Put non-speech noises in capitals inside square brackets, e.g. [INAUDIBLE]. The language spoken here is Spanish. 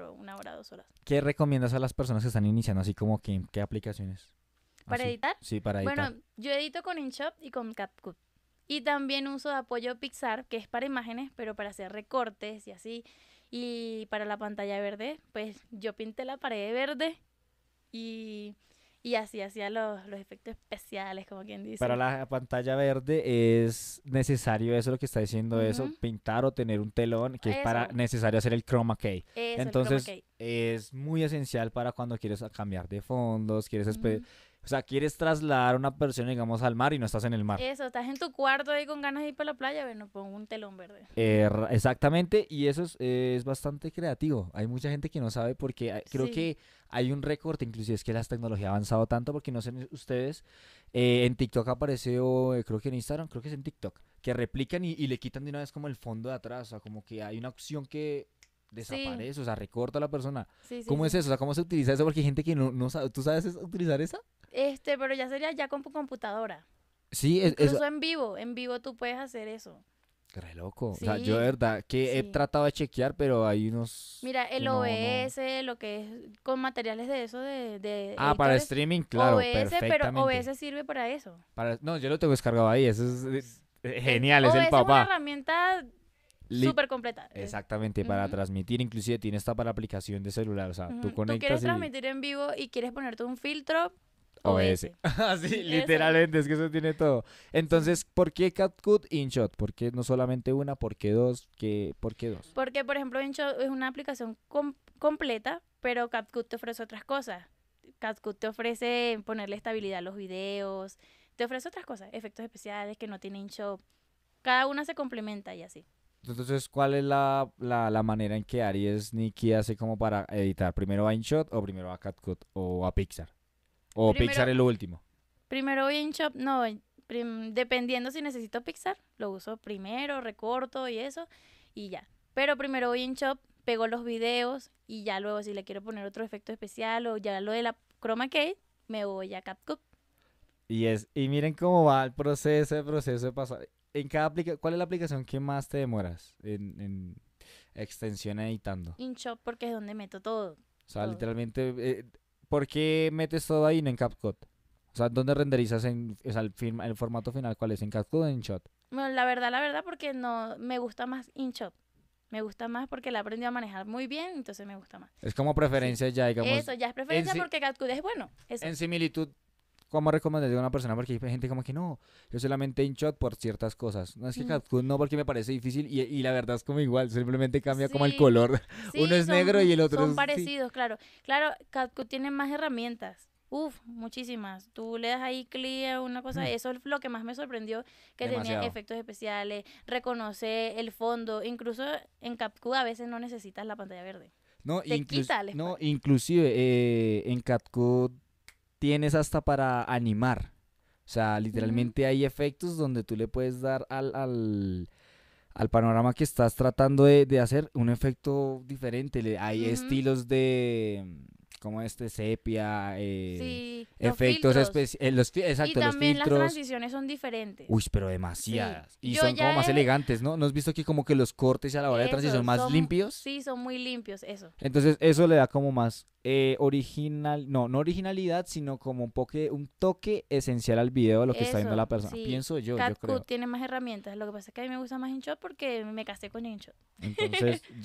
una hora, dos horas. ¿Qué recomiendas a las personas que están iniciando así como que, qué aplicaciones? ¿Para editar? Sí, para editar. Bueno, yo edito con InShot y con CapCut. Y también uso de apoyo Pixar, que es para imágenes, pero para hacer recortes y así. Y para la pantalla verde, pues yo pinté la pared verde y y así hacía los, efectos especiales, como quien dice. Para la pantalla verde es necesario eso, lo que está diciendo eso, pintar o tener un telón, que es para necesario hacer el chroma key. Entonces, es muy esencial para cuando quieres cambiar de fondos, quieres... O sea, quieres trasladar a una persona, digamos, al mar y no estás en el mar. Eso, estás en tu cuarto ahí con ganas de ir para la playa, bueno, pongo un telón verde. Er, exactamente, y eso es, bastante creativo. Hay mucha gente que no sabe porque eh, creo que hay un récord, inclusive es que la tecnología ha avanzado tanto porque no sé ustedes, eh, en TikTok apareció, eh, creo que en Instagram, creo que es en TikTok, que replican y, le quitan de una vez como el fondo de atrás, o sea, como que hay una opción que desaparece, o sea, recorta a la persona. ¿Cómo es eso? O sea, ¿cómo se utiliza eso? Porque hay gente que no, no sabe. ¿Tú sabes utilizar esa? Este, pero ya sería ya con tu computadora. Sí, es, eso. en vivo, en vivo tú puedes hacer eso. Re loco. o sea, yo de verdad que he tratado de chequear, pero hay unos. Mira, el OBS, lo que es con materiales de eso, de. ah, para streaming, claro. OBS, pero OBS sirve para eso. No, yo lo tengo descargado ahí. Eso es, eh, genial, es el papá. Es una herramienta súper completa. Exactamente, para transmitir, inclusive tiene esta para aplicación de celular. O sea, tú conectas. Tú quieres transmitir en vivo y quieres ponerte un filtro, OBS. [LAUGHS] Así, ah, literalmente, es que eso tiene todo. Entonces, ¿por qué CapCut InShot? ¿Por qué no solamente una? ¿Por qué dos? ¿Qué, ¿Por qué dos? Porque, por ejemplo, InShot es una aplicación completa, pero CapCut te ofrece otras cosas. CapCut te ofrece ponerle estabilidad a los videos, te ofrece otras cosas, efectos especiales que no tiene InShot. Cada una se complementa y así. Entonces, ¿cuál es la, la, manera en que Aries Nikki hace como para editar? ¿Primero a InShot o primero a CapCut o a Pixar? ¿O Pixar es lo último? Primero InShop, no, dependiendo si necesito Pixar, lo uso primero, recorto y eso, y ya. Pero primero voy shop, pego los videos y ya luego si le quiero poner otro efecto especial o ya lo de la chroma key, me voy a CapCut. Y es y miren cómo va el proceso, el proceso de pasar. En cada ¿Cuál es la aplicación que más te demoras en, extensión editando? InShop porque es donde meto todo. O sea, literalmente eh, ¿por qué metes todo ahí en CapCut? O sea, ¿dónde renderizas en, o el, film, el formato final? ¿Cuál es? ¿En CapCut o en Shot? Bueno, la verdad, la verdad, porque no me gusta más InShot. Me gusta más porque la aprendí a manejar muy bien, entonces me gusta más. Es como preferencia ya, digamos. Eso, ya es preferencia porque CapCut es bueno. En similitud ¿Cómo recomendación a una persona porque hay gente como que no, yo solamente hincho por ciertas cosas. No es que Catcood no porque me parece difícil y, la verdad es como igual, simplemente cambia como el color. [LAUGHS] Uno es negro y el otro son es... Son parecidos, claro. Claro, tiene más herramientas. Uf, muchísimas. Tú le das ahí clic a una cosa. Mm. Eso es lo que más me sorprendió, que tenía efectos especiales, reconoce el fondo. Incluso en Catcut a veces no necesitas la pantalla verde. No, Te no inclusive eh, en Catcut tienes hasta para animar. O sea, literalmente hay efectos donde tú le puedes dar al, al, al panorama que estás tratando de, hacer un efecto diferente. Hay estilos de, como este sepia, eh, efectos especiales. Eh, exacto, y también las transiciones son diferentes. Uy, pero demasiadas. Y son como más elegantes, ¿no? ¿No has visto aquí como que los cortes a la hora de transición son más limpios? Sí, son muy limpios, eso. Entonces eso le da como más eh, original, no, no originalidad, sino como un, poque, un toque esencial al video, a lo que está viendo la persona. Pienso yo, yo creo. tiene más herramientas. Lo que pasa es que a mí me gusta más InShot porque me casé con InShot. Entonces, [LAUGHS]